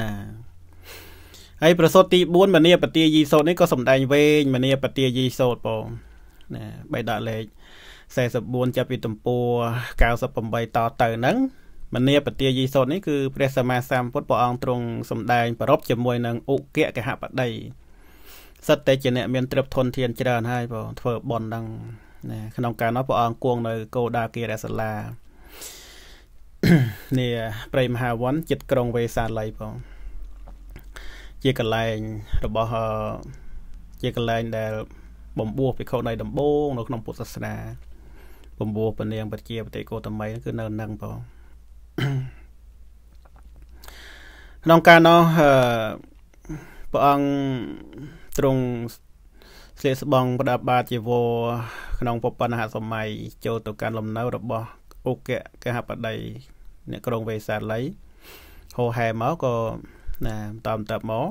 ណាហើយប្រសូតទី4មនីបទាយីសូតនេះក៏សំដែងវែងមនីបទាយីសូតបងណាបៃដកលេខ44ចាប់ពីទំព័រ98តទៅហ្នឹងមនីបទាយីសូតនេះគឺព្រះសម្មាសម្ពុទ្ធព្រះអង្គទ្រង់សំដែងប្ររពជាមួយនឹងឧគៈកហបតីសិតតែជាអ្នកមានទ្រព្យធនធានច្រើនហើយបងធ្វើបន់ហ្នឹងណាក្នុងការនោះព្រះអង្គគង់នៅកោដាគិរសាលានេះព្រៃមហាវ័នចិត្តក្រុងវេសាល័យផងជាកន្លែងរបស់ជាកន្លែងដែល បំពោះភិក្ខុដៃដំបងនៅក្នុង ពុទ្ធសាសនាបំពោះពនាងបជាបតិកោតមីគឺនៅនឹងផងក្នុងការនោះព្រះអង្គទ្រង់ស្លៀកស្បង់ប្រដាប់បាតជីវរក្នុងពពនហសម័យចូលទៅកាន់លំនៅរបស់អុគៈកហបតីអ្នកក្រុងវេសាល័យហោហែមកក៏ណាតាមតបមក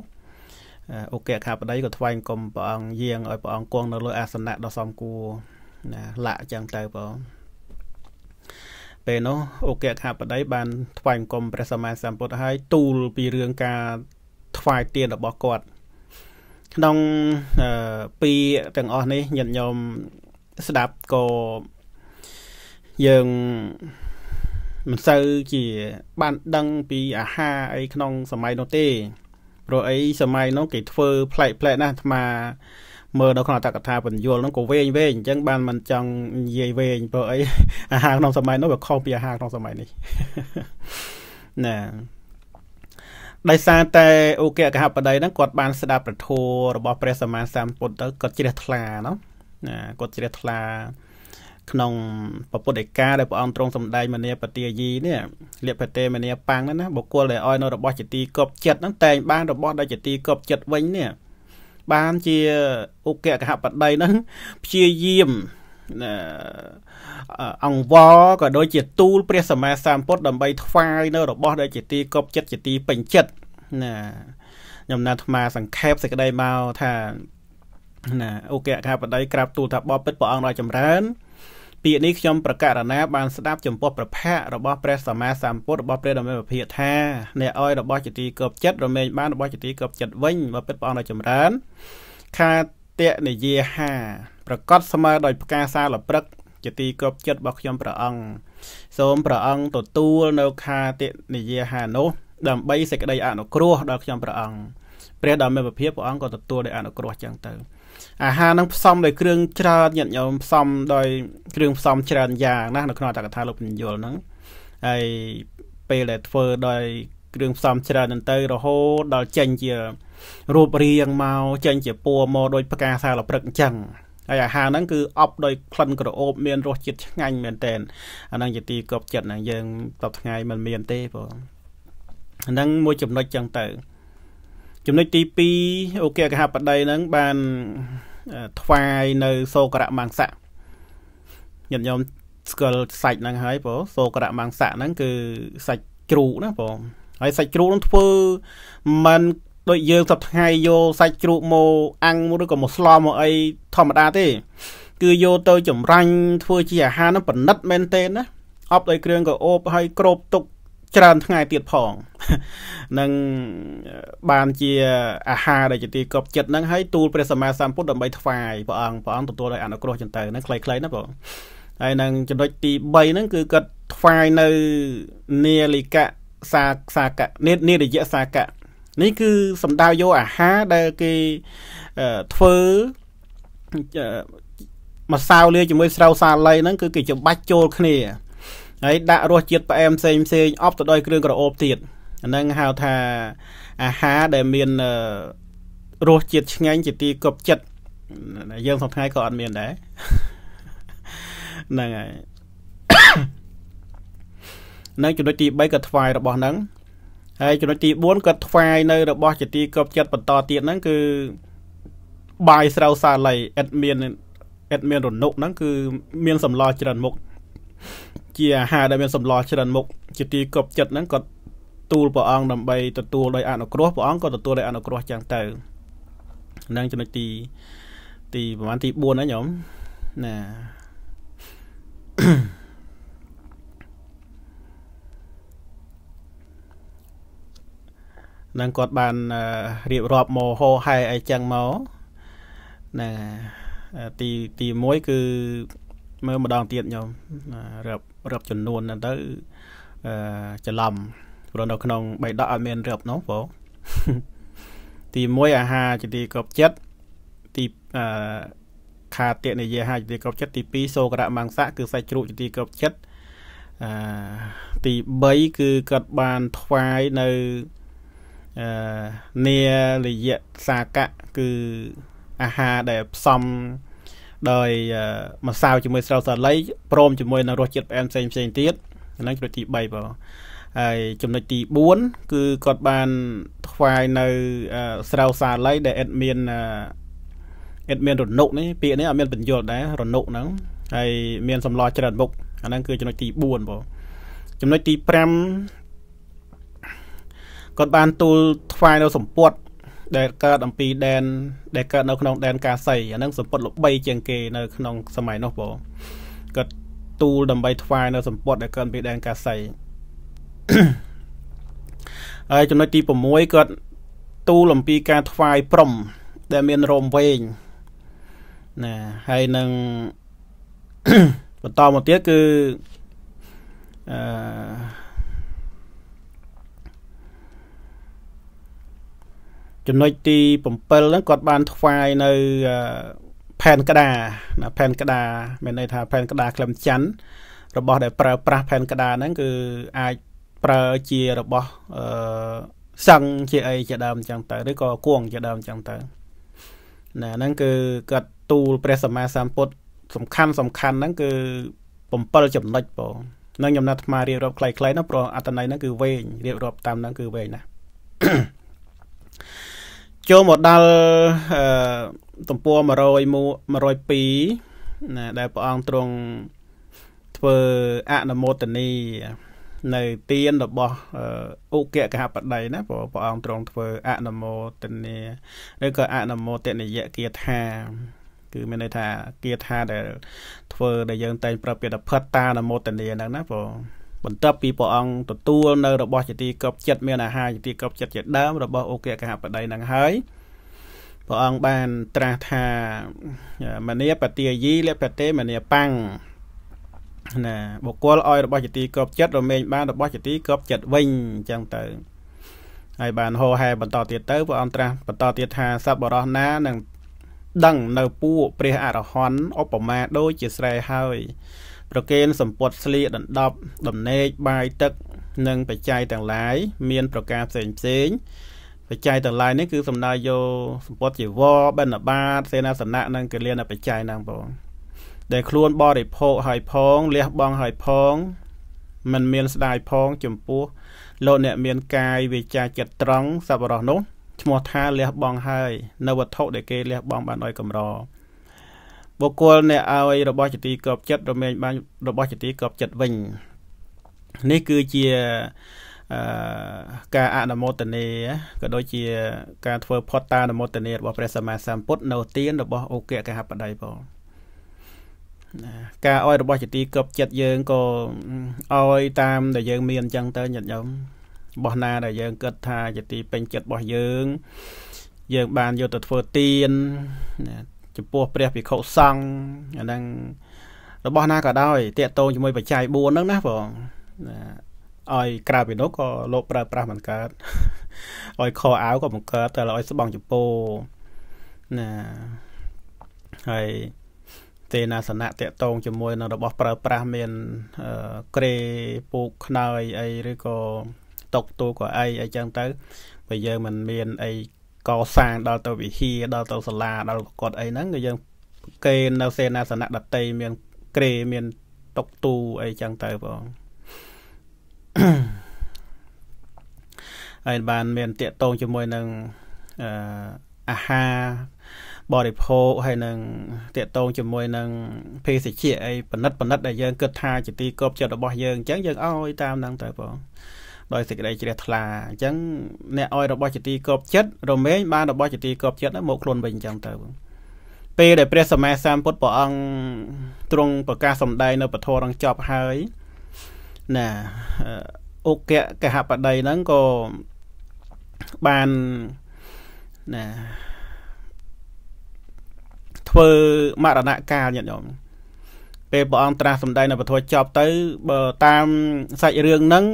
អូកេខាបដីក៏ថ្វាយគុំព្រះអង្គយាងឲ្យព្រះអង្គគង់នៅលើអាសនៈដ៏សំគួរណាលាក់ចឹងទៅបងពេលនោះអូកេខាបដីបានថ្វាយគុំព្រះសម្មាសម្ពុទ្ធឲ្យទូលពីរឿងការ ថ្វាយទានរបស់គាត់ក្នុងពីទាំងអស់នេះញាតិញោមស្ដាប់ក៏យើងមិនសូវជា បានដឹងពីអាហារអីក្នុងសម័យនោះទេព្រោះអីសម័យនោះគេធ្វើផ្លែកផ្លែកណាស់អាត្មា មើលនៅក្នុងអតកថាបញ្យលនោះក៏វែងវែងអញ្ចឹងបានមិនចង់និយាយវែងព្រោះអីអាហារក្នុងសម័យនោះវាខុសពីអាហារក្នុងសម័យនេះណាដោយសារតែអូកេកហបតីហ្នឹងគាត់បានស្ដាប់ប្រធោរបស់ព្រះ សម្មាសម្ពុទ្ធទៅគាត់ជ្រះថ្លាណោះណាគាត់ជ្រះថ្លាក្នុងពពុទ្ធដីកាដែលព្រះអង្គទ្រង់សម្ដែងមនីបទាយីនេះលិភតេមនីប៉ាំងណាបុគ្គលដែលឲ្យនៅរបស់ជាទីគប់ចិត្តហ្នឹងតែង បានរបស់ដែលជាទីគប់ចិត្តវិញនេះបានជាឧក្កកហបតីហ្នឹងព្យាយាមអង្វរក៏ដូចជាទូលព្រះសម្មាសម្ពុទ្ធដើម្បីថ្វាយ នៅរបស់ដែលជាទីគប់ចិត្តជាទីពេញចិត្តណាខ្ញុំណាត់អាត្មាសង្ខេបសេចក្តីមកថាណាអូកៈកាបដីក្រាបទូលថាបបពិតព្រះអង្គដ៏ចម្រើនពាក្យនេះខ្ញុំប្រកាសណាបានស្ដាប់ចំពោះប្រភៈរបស់ព្រះសម្មាសម្ពុទ្ធរបស់ព្រះដ៏មានពភាកថាអ្នកអោយរបស់ជាទីគប់ចិត្តរមែងបានរបស់ជាទីគប់ចិត្តវិញមកពិតព្រះអង្គដ៏ចម្រើនខាតៈនិយាហា ប្រកាសស្មើដោយផ្កាសាលព្រឹកជាទីគប់ចិត្តរបស់ខ្ញុំព្រះអង្គសូមព្រះអង្គទទួលនៅ ខាតៈនិយាហានោះដើម្បីសេចក្តីអនុគ្រោះដល់ខ្ញុំព្រះអង្គព្រះដ៏មានពភាកព្រះអង្គក៏ទទួលដោយអនុគ្រោះចឹងទៅអាហារនឹងផ្សំដោយគ្រឿងច្រើនញាតិញោមផ្សំ ដោយគ្រឿងផ្សំច្រើនយ៉ាងណានៅក្នុងអត្តកថាលោកពញ្ញុលហ្នឹងហើយពេលដែលធ្វើដោយគ្រឿងផ្សំច្រើនហ្នឹងទៅរហូតដល់ចេញជារូបរាងមកចេញជាពណ៌មកដោយផ្កាសាលព្រឹកអញ្ចឹងហើយអាហារហ្នឹងគឺអប់ដោយក្លិនក្រអូបមានរសជាតិឆ្ងាញ់មែនតែនអាហ្នឹងជាទីគប់ចិត្តហ្នឹងយើងតបថ្ងៃមិនមានទេបងអាហ្នឹងមួយចំណុចចឹងទៅចំណុចទី2អូគិកហបតីហ្នឹងបានថ្វាយនៅសោករមង្សៈញាតិញោមស្គាល់សាច់ហ្នឹងហើយបងសោករមង្សៈហ្នឹងគឺសាច់ជ្រូកណាបងហើយសាច់ជ្រូកហ្នឹងធ្វើមិនដូចយើងសប្ថ្ងៃយកសាច់ជ្រូកមកអាំងឬក៏មកស្លមកអីធម្មតាទេ គឺយកទៅចម្រាញ់ធ្វើជាអាហារហ្នឹងប្រណិតមែនទេណាអប់ដោយគ្រឿងកោបហើយក្របទុកច្រើនថ្ងៃទៀតផងនឹងបានជាអាហារដែលជាទីកប់ចិត្តហ្នឹងហើយទូលព្រះសម្មាសម្ពុទ្ធដើម្បីថ្វាយព្រះអង្គព្រះអង្គទទួលដោយអនុគ្រោះចន្ទៅហ្នឹងខ្លីៗណាបងហើយនឹងចំណុចទី3ហ្នឹងគឺគាត់ថ្វាយនៅនាលិកៈសាសាកៈនេរយៈសាកៈនេះគឺសំដៅយកអាហារដែលគេធ្វើម្សៅលាជាមួយស្រូវសាលីហ្នឹងគឺគេចំបាច់ចូលគ្នាហើយដាក់រសជាតិផ្អែមផ្សេងផ្សេងអបទៅដោយ គ្រឿងក្រអូបទៀតហ្នឹងហៅថាអាហារដែលមានរសជាតិឆ្ងាញ់ជាទីកប់ចិត្តយើងសប្ថ្ងៃក៏អត់មានដែរហ្នឹងហើយនៅចំណុចទី3ក៏ថ្វាយរបស់ហ្នឹងហើយចំណុចទី4ក៏ថ្វាយនៅរបស់ ជាទីកប់ចិត្តបន្តទៀតហ្នឹងគឺបាយស្រូវសាល័យអេដមានអេដមានរនុកហ្នឹងគឺមានសម្លច្រើនមុខជាអាហារដែលមានសម្លច្រើនមុខជាទីគប់ចិត្តហ្នឹងគាត់ទូលព្រះអង្គដើម្បីទទួលដោយអនុគ្រោះព្រះអង្គក៏ទទួលដោយអនុគ្រោះចឹងទៅនឹងចំណុចទីទីប្រហែលទី4ហ្នឹងខ្ញុំណានឹងគាត់បានរៀបរាប់មកហោហែអីចឹងមកណាទីទី1គឺមើលម្ដងទៀតខ្ញុំរាប់រាប់ចំនួនហ្នឹងទៅអឺច្រឡំព្រោះនៅក្នុងបៃដកអត់មានរាប់នោះបងទី1អាហារជាទីកប់ចិត្តទីអឺខាតិនិយាហាជាទីកប់ចិត្តទី2សូករៈមង្សៈគឺសាច់ជ្រូកជាទីកប់ចិត្តអឺទី3គឺគាត់បានថ្វាយនៅអឺនេលយៈសាកៈគឺអាហារដែលផ្សំអឺដោយម្សៅជាមួយស្រូវសាលីព្រមជាមួយនឹងរសជាតិផ្អែមផ្សេងផ្សេងទៀតហ្នឹងចំណុចទី3បងហើយចំណុចទី4គឺគាត់បានថ្វាយនៅស្រូវសាលីដែលអេដមានអេដមានរនុកនេះពាក្យនេះអត់មានបញ្យលដែររនុកហ្នឹងហើយមានសម្លច្រើនមុខអាហ្នឹងគឺចំណុចទី4បងចំណុចទី5គាត់បាន ទូលថ្វាយនៅសម្ពុតដែលកើតអំពីដែន ដែលកើតនៅក្នុងដែនកាសីអាហ្នឹងសម្ពុតល្បីជាងគេនៅក្នុងសម័យនោះបងគាត់ទូលដើម្បី ថ្វាយនៅសម្ពុតដែលកើតពីដែនកាសីហើយចំណុចទី6គាត់ ទូលអំពី ការថ្វាយព្រំ ដែល មានរោមវែងណាហើយនឹងបន្តមកទៀតគឺអឺចំណុចទី7ហ្នឹងគាត់បានថ្វាយនៅផែនក្តារណាផែនក្តារមានន័យថាផែន ក្តារក្លឹមច័ន្ទរបស់ដែលប្រើប្រាស់ផែនក្តារហ្នឹងគឺអាចប្រើជារបស់អឺសឹងជាអីជាដើមអញ្ចឹងទៅឬក៏គួងជាដើមអញ្ចឹងទៅណាហ្នឹងគឺគាត់ទូល ព្រះសម្មាសម្ពុទ្ធសំខាន់ សំខាន់ហ្នឹងគឺ7ចំណុចបងនឹងខ្ញុំណាត់ថ្មរៀបរាប់ខ្លីៗនោះព្រោះអត្តន័យហ្នឹងគឺវែងរៀបរាប់តាមហ្នឹងគឺវែងណាស់ចូលមកដល់អឺទំព័រ100 102ណាដែលព្រះអង្គទ្រង់ធ្វើអនុមោទនីនៅទានរបស់ឧគកហបតីណាព្រោះព្រះអង្គទ្រង់ធ្វើអនុមោទនីឬក៏អនុមោទនីយគាថា គឺមានន័យថាគាថា ដែល ធ្វើដែលយើងតែងប្រើពាក្យថាផត្តានុមោទនីហ្នឹងណាព្រោះបន្ទាប់ពីព្រះអង្គទទួលនៅរបស់ជាទីកប់ចិត្តមានអាហារជាទីកប់ចិត្តជាដើមរបស់អូកេកហបតីនឹងហើយព្រះអង្គបានត្រាស់ថាមនីបតិយីលបតេមនីប៉ੰងណាបុគ្គលឲ្យរបស់ជាទីកប់ចិត្តរមែងបានរបស់ជាទីកប់ចិត្តវិញអញ្ចឹងទៅហើយបានហោហែបន្តទៀតទៅព្រះអង្គត្រាស់បន្តទៀតថាសពបរោះណានឹងដឹងនៅពួកព្រះអរហន្តឧបមាដូចជាស្រែហើយប្រគេនសម្ពត់ស្លៀកដណ្ដប់ ដំណេកបាយទឹកនិងបច្ច័យទាំងឡាយមានប្រការផ្សេងផ្សេងបច្ច័យទាំងឡាយនេះគឺសំដៅយកសម្ពត់ជីវរបិណ្ឌបាតសេនាសនៈនិងកិលានបច្ច័យហ្នឹងបងដែលខ្លួនបរិភោគហើយផងលះបង់ហើយផងมันមានស្ដាយផងចំពោះលោកអ្នកមានកាយវាចាចិត្តត្រង់សប្បុរសនោះឈ្មោះថាលះបង់ហើយ នៅវត្ថុដែលគេលះបង់បានឲ្យកម្របុគ្គលអ្នកឲ្យរបស់ជាទីគ្រប់ចិត្តរមែងបានរបស់ជាទីគ្រប់ចិត្តវិញនេះគឺជាការអនុមោទនាក៏ដូចជា ការធ្វើផុតតានុមោទនារបស់ព្រះសម្មាសម្ពុទ្ធនៅទានរបស់អូក្យកហបតីផងការឲ្យរបស់ជាទីគ្រប់ចិត្តយើងក៏ឲ្យតាមដែលយើងមានអញ្ចឹងទៅញាតិញោមរបស់ណា ដែលយើងគិតថាជាទីពេញចិត្តរបស់យើង យើងបានយកទៅធ្វើទានចំពោះព្រះភិក្ខុសង្ឃអាហ្នឹងរបស់ណាក៏ដោយតេតតងជាមួយ បច្ច័យ4ហ្នឹងណាបងឲ្យក្រៅពីនោះក៏លោក ប្រើប្រាស់មិនកើតឲ្យខោអាវក៏មិនកើតតែឲ្យស្បង់ចពោណាហើយទេណាសនៈតេតងជាមួយនឹងរបស់ប្រើប្រាស់មានក្រេពូកខ្នើយអីឬក៏តុកទូក៏អីអីចឹងទៅបើយើងមិនមានអីកសាងដល់ទៅវិហារដល់ទៅសាលាដល់ប្រកបអីហ្នឹងគឺយើងគេនៅសេនាសនៈដតីមានក្រេ មានតុកទូអីចឹងទៅបងហើយបាន មានតេតងជាមួយនឹងអឺអាហារបរិភោគហើយនឹងតេតងជាមួយនឹងភេសជ្ជៈអីបណិតបណិតដែលយើងគិតថាជាទីគ្រប់ចិត្តរបស់យើងអញ្ចឹងយើងឲ្យតាមហ្នឹងទៅបងដោយសេចក្តីជ្រះថ្លាអញ្ចឹងអ្នកឲ្យរបស់ជាទីគប់ចិត្តរមែងបានរបស់ជាទីគប់ចិត្តមកខ្លួនវិញអញ្ចឹងទៅពេលដែលព្រះសម្មាសម្ពុទ្ធព្រះអង្គទ្រង់ប្រកាសសម្ដែងនៅពធរងចប់ហើយណាអូកៈកហបតីហ្នឹងក៏បានណាធ្វើមរណកាលញាតិញោមពេលព្រះអង្គត្រាស់សម្ដែងនៅពធចប់ទៅបើតាមសាច់រឿងហ្នឹង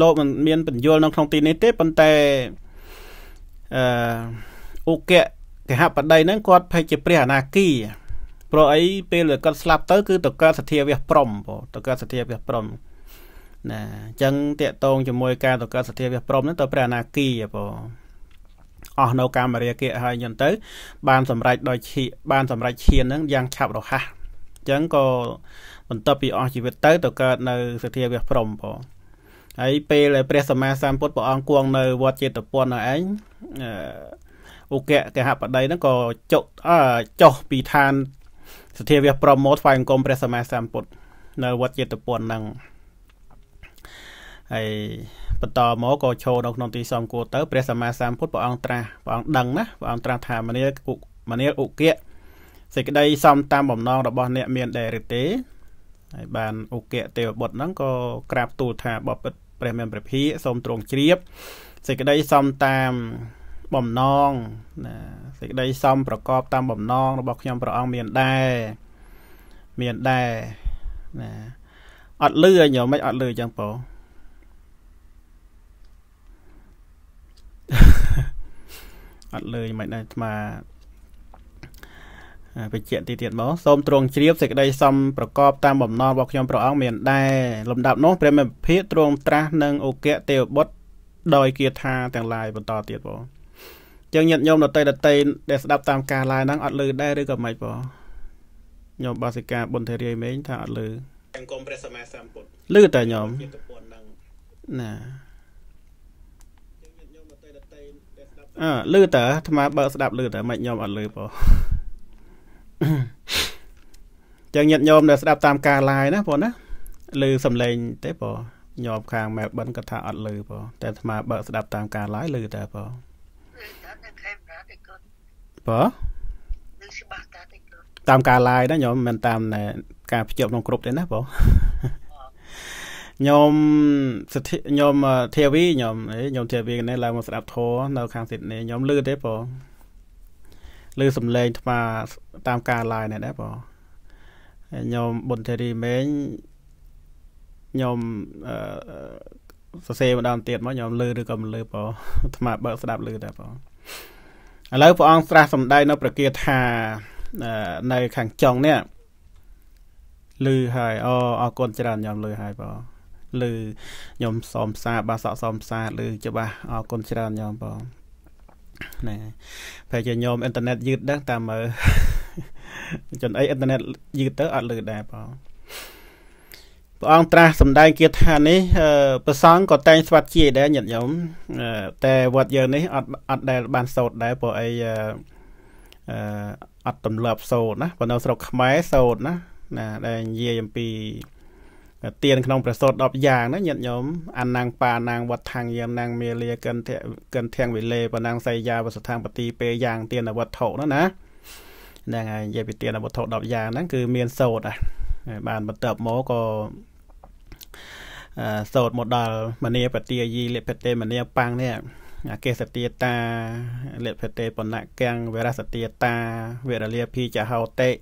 លោកមិនមានបញ្យលនៅក្នុងទីនេះទេប៉ុន្តែអឺឧកៈកហបតីហ្នឹងគាត់ភ័យជាព្រះអនាគីព្រោះអីពេលគាត់ស្លាប់ទៅ គឺទៅកើតសទ្ធាវះព្រំបងទៅកើតសទ្ធាវះព្រំណាអញ្ចឹងតកតងជាមួយការទៅកើតសទ្ធាវះព្រំហ្នឹងទៅព្រះអនាគីបងអស់នៅកាមរាគៈហើយយន្តទៅ បានសម្រេចដោយឈីបានសម្រេចឈានហ្នឹងយ៉ាងឆាប់រហ័សអញ្ចឹងក៏បន្ទាប់ពីអស់ជីវិតទៅទៅកើតនៅសទ្ធាវះព្រំបងហើយពេលព្រះសម្មាសម្ពុទ្ធព្រះអង្គគង់នៅវត្តចេតពន្ធនោះឯងអុគៈកហបតីហ្នឹងក៏ចុះចុះពីឋានសទ្ធាវៈប្រមោទស្វែងអង្គមព្រះសម្មាសម្ពុទ្ធនៅវត្តចេតពន្ធហ្នឹងហើយបន្តមកក៏ឈរនៅក្នុងទីសំគួរទៅព្រះសម្មាសម្ពុទ្ធព្រះអង្គត្រាស់ព្រះអង្គដឹងណាព្រះអង្គត្រាស់ថាមនាមនាឧគៈសេចក្តីសំតាមបំណងរបស់អ្នកមានដែរឬទេហើយបានឧគៈទេវបុត្រហ្នឹងក៏ក្រាបទូលថាបបិទ្ធព្រះមានព្រះភិក្ខសូមទ្រង់ជ្រាបសេចក្តីសមតាមបំណងណាសេចក្តីសមប្រកបតាមបំណងរបស់ខ្ញុំព្រះអង្គមានដែរមានដែរណាអត់លឺអញមិនអត់លឺចឹងបងអត់លឺមិនដែរអាត្មាបញ្ជាក់ទីទៀតមកសូមទ្រង់ជ្រាបសេចក្តីសមប្រកបតាមបំណងរបស់ខ្ញុំព្រះអង្គមាន ដែរលំដាប់នោះ ព្រះមេភិទ្រង់ត្រាស់នឹងអូក្យទេវបុត្រដោយគាថាទាំងឡាយបន្តទៀតបងចឹងញាតិញោមដតីដតីដែលស្ដាប់តាមការឡាយហ្នឹងអត់លឺដែរឬក៏មិនបងញោមបាសិកាបុនធេរីមេងថាអត់លឺទាំងគុំព្រះសម្មាសម្ពុទ្ធលឺតែញោមណាអឺលឺតើអាត្មាបើកស្ដាប់លឺតើមិនញោមអត់លឺបងចឹងញាតិញោមដែលស្ដាប់តាមការ live ណាបងណាឬសំឡេងទេបងញោមខាងមែលប៊នគាត់ថាអត់លឺបងតែអាត្មាបើកស្ដាប់តាមការ live លឺតែបងបងតាមការ live ណាញោមមិនតាមការភ្ជាប់ក្នុងក្រុមទេណាបងញោមសទ្ធិញោមធាវីញោមញោមធាវីនេះឡើងមកស្ដាប់ធរនៅខាងសិទ្ធិនេះញោមលឺទេបងឬសំឡេង ថ្មតាមការ live នេះដែរបងខ្ញុំប៊ុនធីរីមេងខ្ញុំអឺសរសេរម្ដងទៀតមកខ្ញុំលើឬក៏មិនលើបងថ្មបើកស្ដាប់លើដែរបងឥឡូវព្រះអង្គត្រាស់សម្ដែងនៅប្រគាថា នៅខាងចុងនេះលឺហើយអូអរគុណច្រើនខ្ញុំលឺហើយបងលឺខ្ញុំសូមផ្សាបាទសក់សូមផ្សាលឺច្បាស់អរគុណច្រើនខ្ញុំបងណាប្រហែលជាញោមអ៊ីនធឺណិតយឺតដែរតាមមើលចន្ទអីអ៊ីនធឺណិតយឺតទៅអត់លឺដែរបងព្រះអង្គត្រាស់សម្ដែងគាថានេះព្រះសង្ឃក៏តែងស្វាត់ជាដែរញាតិញោមតែវត្តយើងនេះ អត់អត់ដែលបានសោតដែរព្រោះអីអត់ទម្លាប់សោតណាបើនៅស្រុកខ្មែរសោតណាណាដែលនិយាយអំពីទានក្នុងព្រះសូត្រ10យ៉ាងណាញាតិញោមអនាង បានាងវត្ថាំងយាមនាងមេលាកិនធកិនធាំងវិលេបនាងសៃយាវសថាបទីពេយ៉ាងទានវត្ថុណាណាហ្នឹងហើយនិយាយពីទានវត្ថុ10យ៉ាងហ្នឹងគឺមានសូត្របានបន្ទាប់មកក៏សូត្រមកដល់មនីបទាយីលិភតេមនីប៉ាំងនេះអកេសទាតាលិភតេបណៈកាំងវរសទាតាវិរលាភីចហោតេ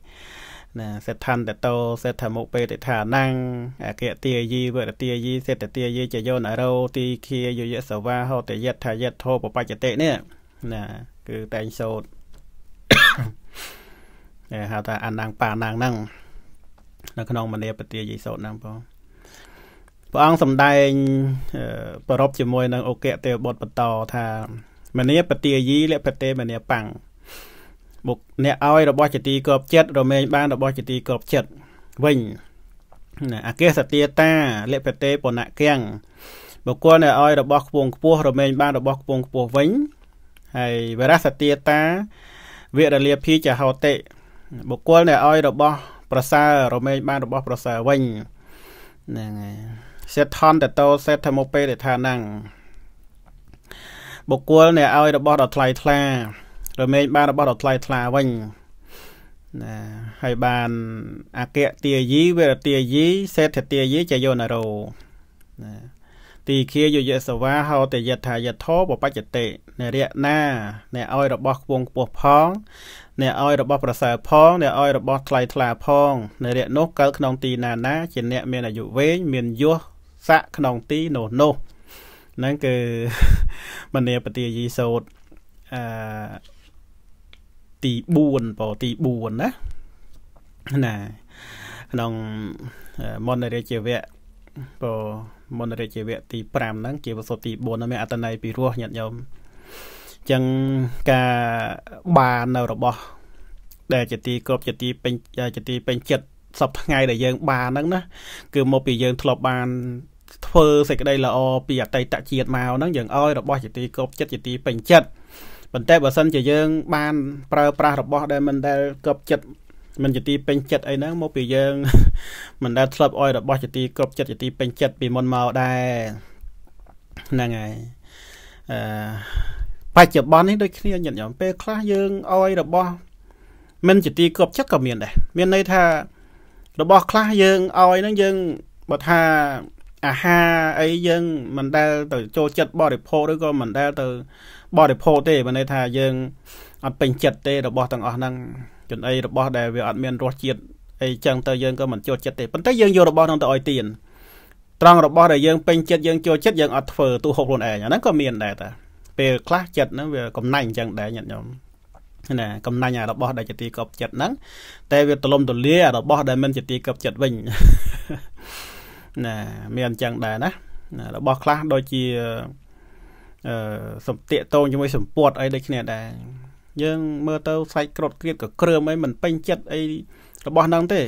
ណាសិដ្ឋន្តតោសិដ្ឋមុពេតិឋានੰអគ្គទាយីវរទាយីសិទ្ធទាយីចយោនរោទីឃាយុយសវាហោតយដ្ឋយដ្ឋោបបច្ចតិនេះណាគឺតែងសូត្រគេហៅថាអានាងបានាងហ្នឹងនៅក្នុងមនីបទាយីសូត្រហ្នឹងបងព្រះអង្គសម្ដែង ប្ររពជាមួយនឹងអគ្គទេវបុត្របន្តថាមនីបទាយីលពតេមនីបង្បុកអ្នកឲ្យរបស់ជាទីគប់ចិត្តរមែងបានរបស់ជាទីគប់ចិត្តវិញណាអកេសទាតាលិបតេបណៈគាំងបុគ្គលអ្នកឲ្យរបស់ខ្ពងខ្ពស់រមែងបានរបស់ខ្ពងខ្ពស់វិញហើយវរសទាតាវិរលាភីចហោតិបុគ្គលអ្នកឲ្យរបស់ប្រសើររមែងបានរបស់ប្រសើរវិញហ្នឹងហើយសេដ្ឋនតតោសេដ្ឋមុពេលិថានឹងបុគ្គលអ្នកឲ្យរបស់ដ៏ថ្លៃថ្លារមែងបានរបស់ដ៏ថ្លៃថ្លាវិញណាហើយបានអគ្គទាយីវេរទាយីសេដ្ឋទាយីចយោនរោណាទីឃាយុយសវាហោតយថាយថោបបច្ចតិអ្នករកណាអ្នកឲ្យរបស់ខ្ពងខ្ពស់ផងអ្នកឲ្យរបស់ប្រសើរផងអ្នកឲ្យរបស់ថ្លៃថ្លាផងអ្នករកនោះកើតក្នុងទីណាណាជាអ្នកមានអាយុវែងមានយសស័កក្នុងទីនោះនោះហ្នឹងគឺមនីបទាយីសោតអឺទី4ប៉ុទី4ណាណាក្នុងមន្តរាជវៈប៉ុមន្តរាជវៈទី5ហ្នឹង ជាវសុទ្ធទី4ហ្នឹងមានអត្តន័យពីរោះញាតិញោមអញ្ចឹងការបាននៅរបស់ ដែលជាទីគប់ជាទីពេញជាទីពេញចិត្តសពថ្ងៃដែលយើងបានហ្នឹងណាគឺមកពីយើងធ្លាប់បានធ្វើសេចក្តីល្អពីអតីតជាតិមកហ្នឹងយើងឲ្យរបស់ជាទីគប់ចិត្តជាទីពេញចិត្តប៉ុន្តែបើសិនជាយើង បាន ប្រើប្រាស់របស់ដែលមិនដែលគ្រប់ចិត្តមិនជាទីពេញចិត្តអីហ្នឹងមកពីយើងមិនដែលធ្លាប់អោយរបស់ជាទីគ្រប់ចិត្តជាទីពេញចិត្តពីមុនមកដែរហ្នឹងហើយអឺបច្ចុប្បន្ននេះដូចគ្នាញាតិញោមពេលខ្លះយើងអោយរបស់ មិនជាទីគ្រប់ចិត្តក៏មាន ដែរមានន័យថារបស់ខ្លះយើងអោយហ្នឹងយើងបើថាអាហារអីយើង មិនដែល ទៅចូលចិត្តបរិភោគឬក៏មិនដែលទៅបរិភោគទេបើន័យថាយើងអត់ពេញចិត្តទេរបស់ទាំងអស់ហ្នឹងចន្អីរបស់ ដែលវាអត់មាន រសជាតិអីចឹងទៅយើងក៏មិនចូលចិត្តទេប៉ុន្តែយើងយករបស់ហ្នឹងទៅឲ្យទៀនត្រង់របស់ដែលយើងពេញចិត្តយើងចូលចិត្តយើងអត់ធ្វើទូហូបខ្លួនឯងអាហ្នឹងក៏មានដែរតាពេលខ្លះចិត្តហ្នឹងវាកំណាញ់ចឹងដែរញាតិញោមណាកំណាញ់អារបស់ដែលជាទីកប់ចិត្តហ្នឹងតែវាទលំទលាអារបស់ ដែលមិនជាទីកប់ចិត្តវិញណាមានចឹងដែរណារបស់ខ្លះដូចជាអឺសំតិតងជាមួយសម្ពុតអីដូចគ្នាដែរយើងមើលទៅសាច់ក្រត់គ្រៀតក៏គ្រើមអីមិនពេញចិត្តអីរបស់ហ្នឹងទេ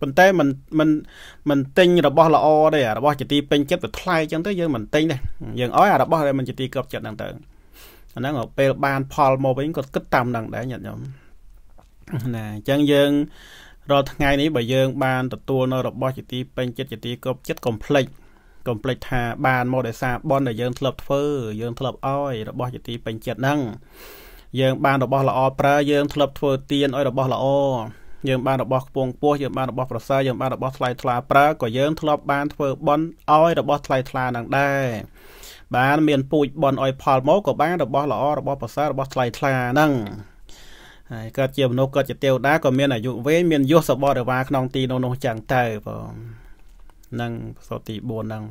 ប៉ុន្តែมันมันมันទិញរបស់ល្អទេរបស់ជាទីពេញចិត្តវាថ្លៃអញ្ចឹងទៅយើងមិនទិញទេយើងឲ្យអារបស់ដែលมันជាទីគ្រប់ចិត្តហ្នឹងទៅអាហ្នឹងពេលបានផលមកវិញគាត់គិតតាមហ្នឹងដែរញាតិញោមណាអញ្ចឹងយើងរាល់ថ្ងៃនេះបើយើងបានទទួលនៅរបស់ ជាទីពេញចិត្តជាទីគ្រប់ចិត្តកុំភ្លេចកុំភ្លេចថាបានមកដោយសារបនដែលយើងធ្លាប់ធ្វើយើងធ្លាប់អោយរបស់ជាទីពេញចិត្តហ្នឹងយើងបានរបស់ល្អប្រើយើងធ្លាប់ធ្វើទៀនឲ្យរបស់ល្អយើងបានរបស់ខ្ពងពោះយើងបានរបស់ប្រសើរយើងបានរបស់ថ្លៃថ្លាប្រើក៏យើងធ្លាប់បានធ្វើបន់ឲ្យរបស់ថ្លៃថ្លានឹងដែរបានមានពូជបន់ឲ្យផលមកក៏បានរបស់ល្អរបស់ប្រសើររបស់ថ្លៃថ្លាហ្នឹងហើយកើតជាមនុស្សកើតជាទេវតាក៏មានអាយុវែងមានយសសបរិវារក្នុងទីនោះនោះចឹងទៅបងនិងបទទី4ហ្នឹង